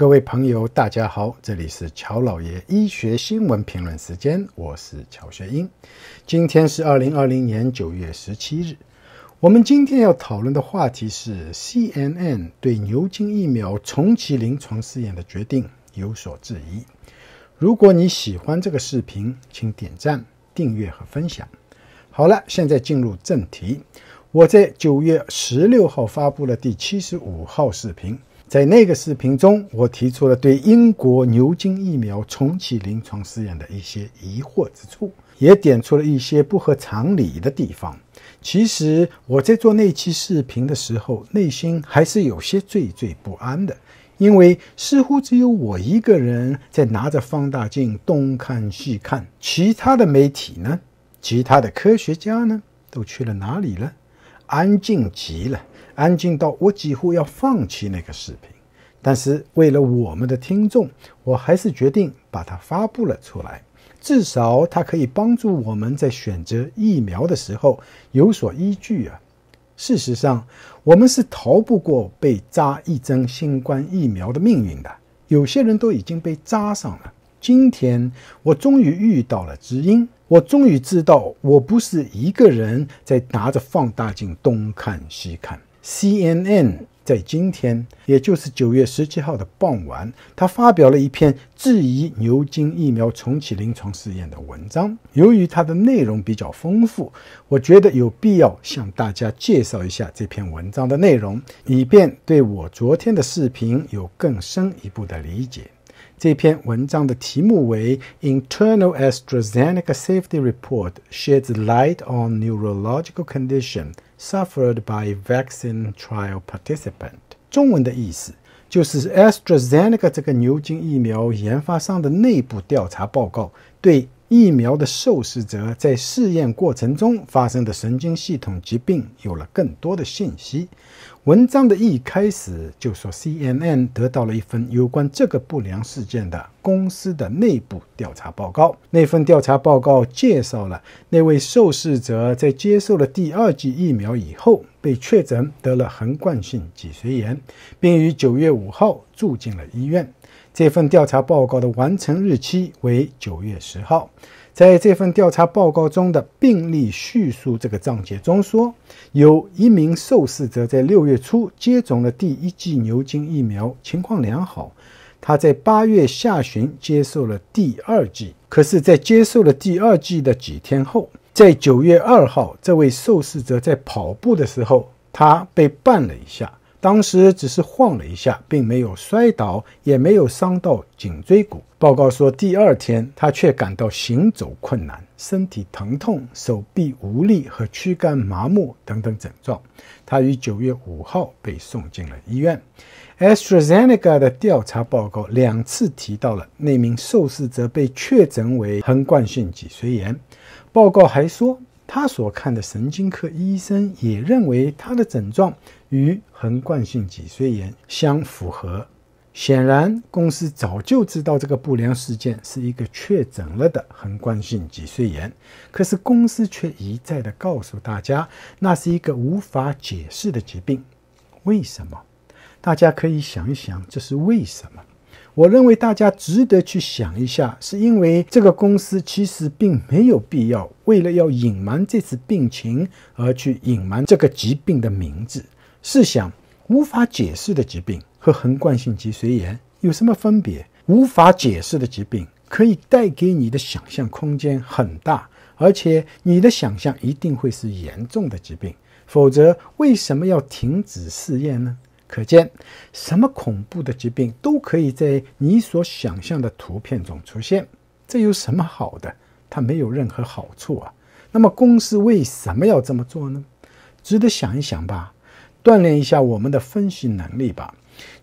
各位朋友，大家好，这里是乔老爷医学新闻评论时间，我是乔学英。今天是二零二零年九月十七日，我们今天要讨论的话题是 CNN 对牛津疫苗重启临床试验的决定有所质疑。如果你喜欢这个视频，请点赞、订阅和分享。好了，现在进入正题。我在九月十六号发布了第七十五号视频。在那个视频中，我提出了对英国牛津疫苗重启临床试验的一些疑惑之处，也点出了一些不合常理的地方。其实我在做那期视频的时候，内心还是有些惴惴不安的，因为似乎只有我一个人在拿着放大镜东看西看，其他的媒体呢，其他的科学家呢，都去了哪里了？安静极了。安静到我几乎要放弃那个视频，但是为了我们的听众，我还是决定把它发布了出来。至少它可以帮助我们在选择疫苗的时候有所依据啊！事实上，我们是逃不过被扎一针新冠疫苗的命运的。有些人都已经被扎上了。今天我终于遇到了知音，我终于知道我不是一个人在拿着放大镜东看西看。CNN 在今天，也就是九月十七号的傍晚，他发表了一篇质疑牛津疫苗重启临床试验的文章。由于它的内容比较丰富，我觉得有必要向大家介绍一下这篇文章的内容，以便对我昨天的视频有更深一步的理解。这篇文章的题目为《Internal AstraZeneca Safety Report Sheds Light on Neurological Condition Suffered by Vaccine Trial Participant》。中文的意思就是 AstraZeneca 这个牛津疫苗研发商的内部调查报告对疫苗的受试者在试验过程中发生的神经系统疾病有了更多的信息。文章的一开始就说，CNN 得到了一份有关这个不良事件的公司的内部调查报告。那份调查报告介绍了那位受试者在接受了第二剂疫苗以后，被确诊得了横贯性脊髓炎，并于九月五号住进了医院。这份调查报告的完成日期为九月十号。在这份调查报告中的病例叙述这个章节中说，有一名受试者在六月初接种了第一剂牛津疫苗，情况良好。他在八月下旬接受了第二剂，可是，在接受了第二剂的几天后，在九月二号，这位受试者在跑步的时候，他被绊了一下。当时只是晃了一下，并没有摔倒，也没有伤到颈椎骨。报告说，第二天他却感到行走困难、身体疼痛、手臂无力和躯干麻木等等症状。他于9月5号被送进了医院。AstraZeneca 的调查报告两次提到了那名受试者被确诊为横贯性脊髓炎。报告还说。他所看的神经科医生也认为他的症状与横贯性脊髓炎相符合。显然，公司早就知道这个不良事件是一个确诊了的横贯性脊髓炎，可是公司却一再的告诉大家，那是一个无法解释的疾病。为什么？大家可以想一想，这是为什么？我认为大家值得去想一下，是因为这个公司其实并没有必要为了要隐瞒这次病情而去隐瞒这个疾病的名字。试想，无法解释的疾病和横贯性脊髓炎有什么分别？无法解释的疾病可以带给你的想象空间很大，而且你的想象一定会是严重的疾病，否则为什么要停止试验呢？可见，什么恐怖的疾病都可以在你所想象的图片中出现。这有什么好的？它没有任何好处啊。那么公司为什么要这么做呢？值得想一想吧，锻炼一下我们的分析能力吧。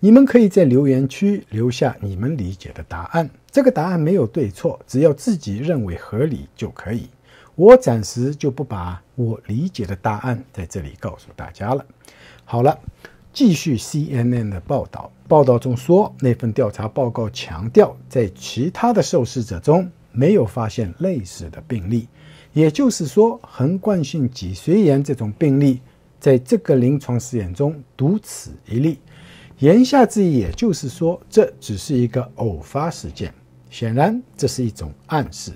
你们可以在留言区留下你们理解的答案。这个答案没有对错，只要自己认为合理就可以。我暂时就不把我理解的答案在这里告诉大家了。好了。继续 CNN 的报道，报道中说，那份调查报告强调，在其他的受试者中没有发现类似的病例，也就是说，横贯性脊髓炎这种病例在这个临床试验中独此一例。言下之意，也就是说，这只是一个偶发事件。显然，这是一种暗示，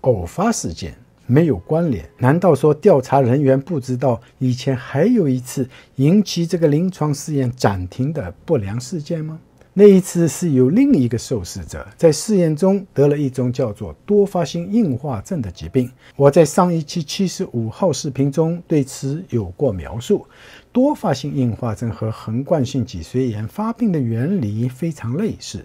偶发事件。没有关联？难道说调查人员不知道以前还有一次引起这个临床试验暂停的不良事件吗？那一次是由另一个受试者在试验中得了一种叫做多发性硬化症的疾病。我在上一期七十五号视频中对此有过描述。多发性硬化症和横贯性脊髓炎发病的原理非常类似，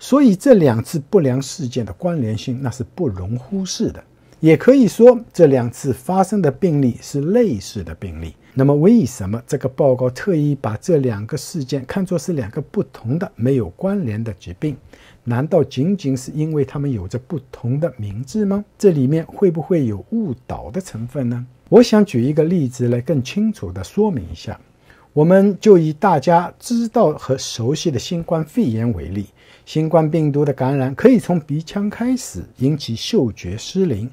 所以这两次不良事件的关联性那是不容忽视的。也可以说，这两次发生的病例是类似的病例。那么，为什么这个报告特意把这两个事件看作是两个不同的、没有关联的疾病？难道仅仅是因为它们有着不同的名字吗？这里面会不会有误导的成分呢？我想举一个例子来更清楚地说明一下。我们就以大家知道和熟悉的新冠肺炎为例。新冠病毒的感染可以从鼻腔开始，引起嗅觉失灵。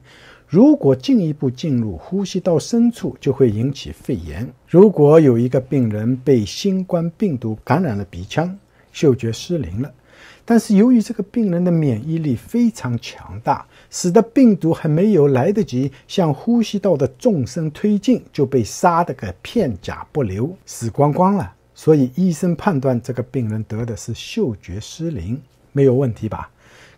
如果进一步进入呼吸道深处，就会引起肺炎。如果有一个病人被新冠病毒感染了鼻腔，嗅觉失灵了，但是由于这个病人的免疫力非常强大，使得病毒还没有来得及向呼吸道的纵深推进，就被杀得个片甲不留，死光光了。所以医生判断这个病人得的是嗅觉失灵，没有问题吧？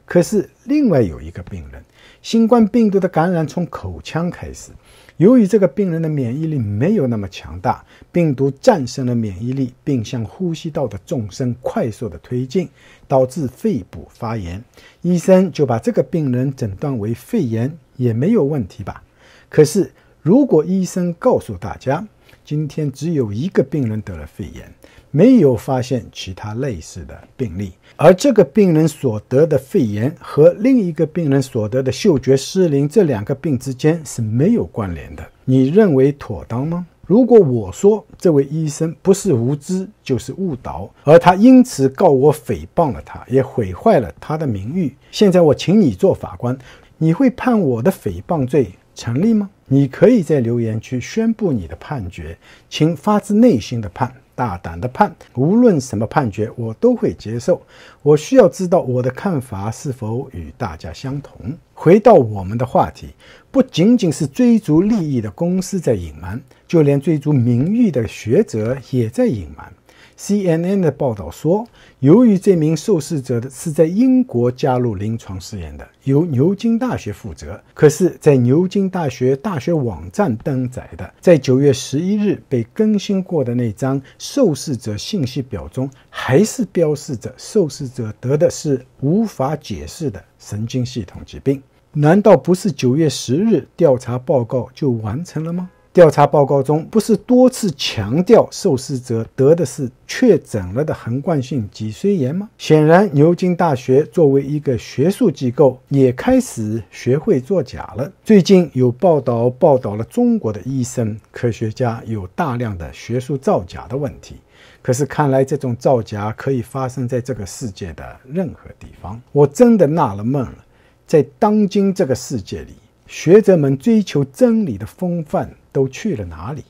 可是另外有一个病人，新冠病毒的感染从口腔开始，由于这个病人的免疫力没有那么强大，病毒战胜了免疫力，并向呼吸道的纵深快速的推进，导致肺部发炎。医生就把这个病人诊断为肺炎，也没有问题吧？可是如果医生告诉大家，今天只有一个病人得了肺炎，没有发现其他类似的病例。而这个病人所得的肺炎和另一个病人所得的嗅觉失灵这两个病之间是没有关联的。你认为妥当吗？如果我说这位医生不是无知就是误导，而他因此告我诽谤了，他也毁坏了他的名誉。现在我请你做法官，你会判我的诽谤罪成立吗？你可以在留言区宣布你的判决，请发自内心的判，大胆的判，无论什么判决，我都会接受。我需要知道我的看法是否与大家相同。回到我们的话题，不仅仅是追逐利益的公司在隐瞒，就连追逐名誉的学者也在隐瞒。CNN 的报道说，由于这名受试者的是在英国加入临床试验的，由牛津大学负责。可是，在牛津大学大学网站登载的、在九月十一日被更新过的那张受试者信息表中，还是标示着受试者得的是无法解释的神经系统疾病。难道不是九月十日调查报告就完成了吗？调查报告中不是多次强调受试者得的是确诊了的横贯性脊髓炎吗？显然，牛津大学作为一个学术机构，也开始学会作假了。最近有报道报道了中国的医生科学家有大量的学术造假的问题。可是，看来这种造假可以发生在这个世界的任何地方。我真的纳了闷了，在当今这个世界里，学者们追求真理的风范。都去了哪里？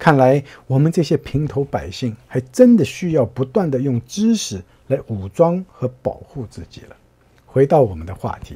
看来我们这些平头百姓还真的需要不断的用知识来武装和保护自己了。回到我们的话题，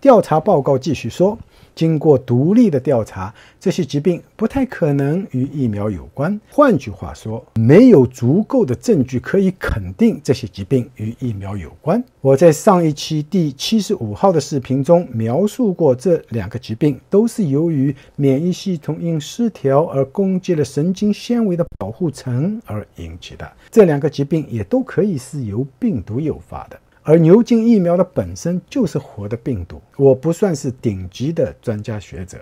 调查报告继续说，经过独立的调查，这些疾病不太可能与疫苗有关。换句话说，没有足够的证据可以肯定这些疾病与疫苗有关。我在上一期第七十五号的视频中描述过，这两个疾病都是由于免疫系统因失调而攻击了神经纤维的保护层而引起的。这两个疾病也都可以是由病毒诱发的。而牛津疫苗的本身就是活的病毒，我不算是顶级的专家学者，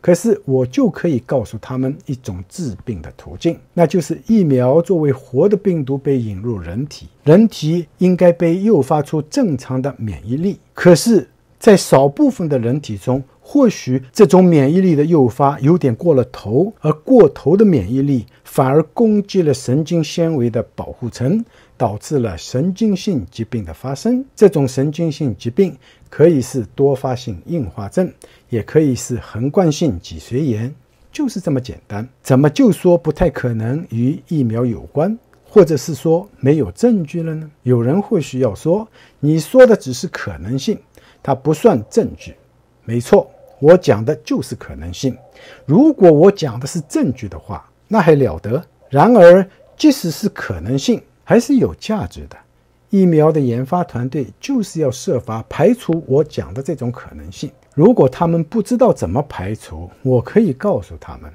可是我就可以告诉他们一种治病的途径，那就是疫苗作为活的病毒被引入人体，人体应该被诱发出正常的免疫力。可是，在少部分的人体中，或许这种免疫力的诱发有点过了头，而过头的免疫力反而攻击了神经纤维的保护层。导致了神经性疾病的发生。这种神经性疾病可以是多发性硬化症，也可以是横贯性脊髓炎，就是这么简单。怎么就说不太可能与疫苗有关，或者是说没有证据了呢？有人或许要说：“你说的只是可能性，它不算证据。”没错，我讲的就是可能性。如果我讲的是证据的话，那还了得？然而，即使是可能性。还是有价值的。疫苗的研发团队就是要设法排除我讲的这种可能性。如果他们不知道怎么排除，我可以告诉他们，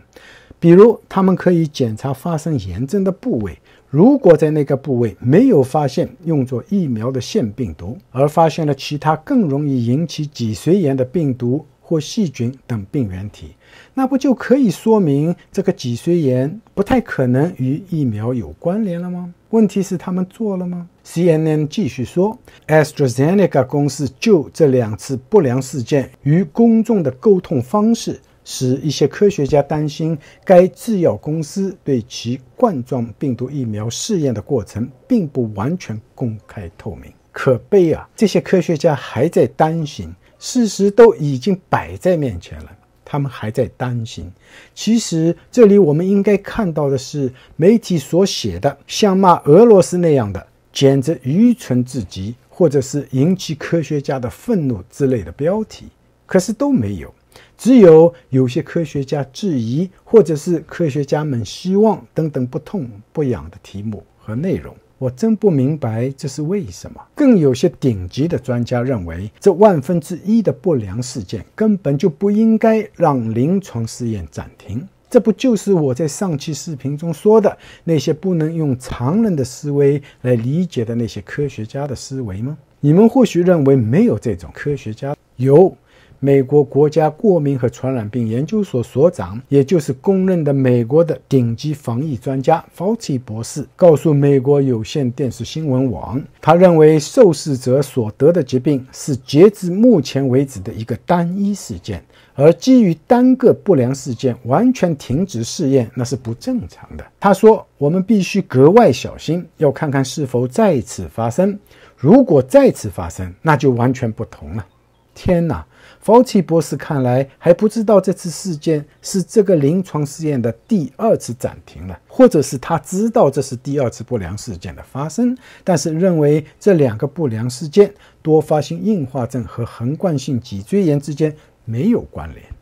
比如他们可以检查发生炎症的部位，如果在那个部位没有发现用作疫苗的腺病毒，而发现了其他更容易引起脊髓炎的病毒或细菌等病原体，那不就可以说明这个脊髓炎不太可能与疫苗有关联了吗？问题是他们做了吗？CNN 继续说，AstraZeneca 公司就这两次不良事件与公众的沟通方式，使一些科学家担心该制药公司对其冠状病毒疫苗试验的过程并不完全公开透明。可悲啊！这些科学家还在担心，事实都已经摆在面前了。他们还在担心，其实这里我们应该看到的是媒体所写的像骂俄罗斯那样的简直愚蠢至极，或者是引起科学家的愤怒之类的标题，可是都没有，只有有些科学家质疑，或者是科学家们希望等等不痛不痒的题目和内容。我真不明白这是为什么。更有些顶级的专家认为，这万分之一的不良事件根本就不应该让临床试验暂停。这不就是我在上期视频中说的那些不能用常人的思维来理解的那些科学家的思维吗？你们或许认为没有这种科学家，有。美国国家过敏和传染病研究所所长，也就是公认的美国的顶级防疫专家 f o u c y 博士告诉美国有线电视新闻网，他认为受试者所得的疾病是截至目前为止的一个单一事件，而基于单个不良事件完全停止试验那是不正常的。他说：“我们必须格外小心，要看看是否再次发生。如果再次发生，那就完全不同了。”天哪！c 奇博士看来还不知道这次事件是这个临床试验的第二次暂停了，或者是他知道这是第二次不良事件的发生，但是认为这两个不良事件多发性硬化症和横贯性脊椎炎之间没有关联。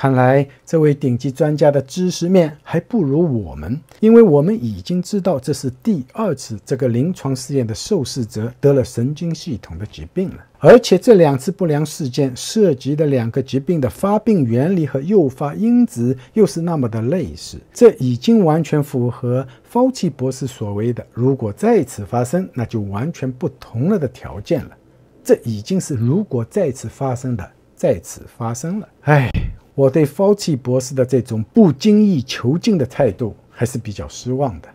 看来这位顶级专家的知识面还不如我们，因为我们已经知道这是第二次这个临床试验的受试者得了神经系统的疾病了。而且这两次不良事件涉及的两个疾病的发病原理和诱发因子又是那么的类似，这已经完全符合 f o u c i 博士所谓的“如果再次发生，那就完全不同了”的条件了。这已经是如果再次发生的再次发生了，哎。我对 f a l c i 博士的这种不经意求进的态度还是比较失望的。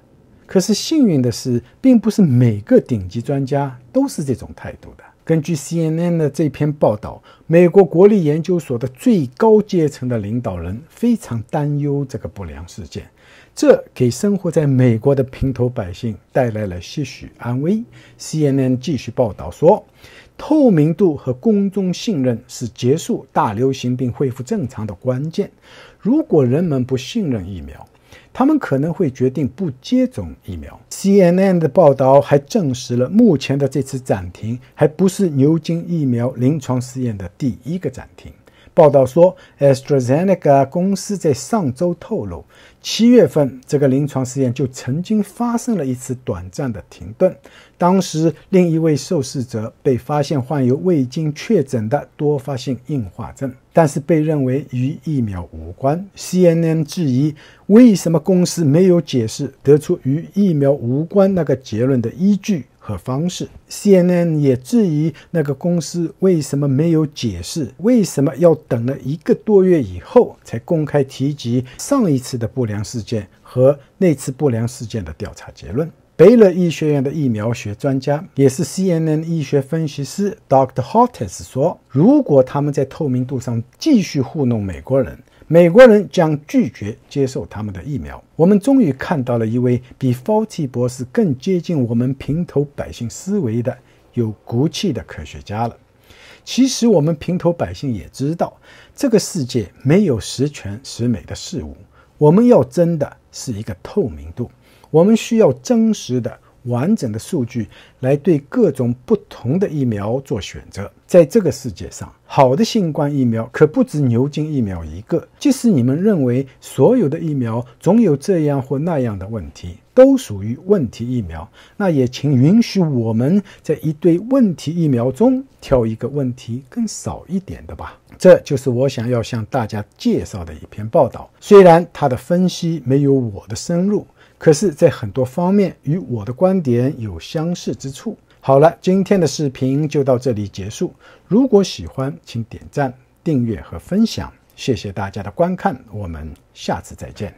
可是幸运的是，并不是每个顶级专家都是这种态度的。根据 CNN 的这篇报道，美国国立研究所的最高阶层的领导人非常担忧这个不良事件，这给生活在美国的平头百姓带来了些许安慰。CNN 继续报道说。透明度和公众信任是结束大流行并恢复正常的关键。如果人们不信任疫苗，他们可能会决定不接种疫苗。CNN 的报道还证实了，目前的这次暂停还不是牛津疫苗临床试验的第一个暂停。报道说，AstraZeneca 公司在上周透露，七月份这个临床试验就曾经发生了一次短暂的停顿，当时另一位受试者被发现患有未经确诊的多发性硬化症，但是被认为与疫苗无关。CNN 质疑，为什么公司没有解释得出与疫苗无关那个结论的依据？和方式，CNN 也质疑那个公司为什么没有解释，为什么要等了一个多月以后才公开提及上一次的不良事件和那次不良事件的调查结论。贝勒医学院的疫苗学专家，也是 CNN 医学分析师 Dr. Hottis 说，如果他们在透明度上继续糊弄美国人。美国人将拒绝接受他们的疫苗。我们终于看到了一位比 f a w t y 博士更接近我们平头百姓思维的有骨气的科学家了。其实我们平头百姓也知道，这个世界没有十全十美的事物。我们要争的是一个透明度，我们需要真实的。完整的数据来对各种不同的疫苗做选择。在这个世界上，好的新冠疫苗可不止牛津疫苗一个。即使你们认为所有的疫苗总有这样或那样的问题，都属于问题疫苗，那也请允许我们在一堆问题疫苗中挑一个问题更少一点的吧。这就是我想要向大家介绍的一篇报道，虽然它的分析没有我的深入。可是，在很多方面与我的观点有相似之处。好了，今天的视频就到这里结束。如果喜欢，请点赞、订阅和分享。谢谢大家的观看，我们下次再见。